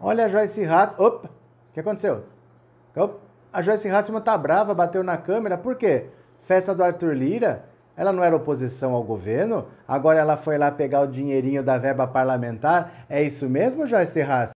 Olha a Joyce Hasselman. Opa! O que aconteceu? Opa. A Joyce Hasselman tá brava, bateu na câmera. Por quê? Festa do Arthur Lira? Ela não era oposição ao governo? Agora ela foi lá pegar o dinheirinho da verba parlamentar? É isso mesmo, Joyce Hasselman?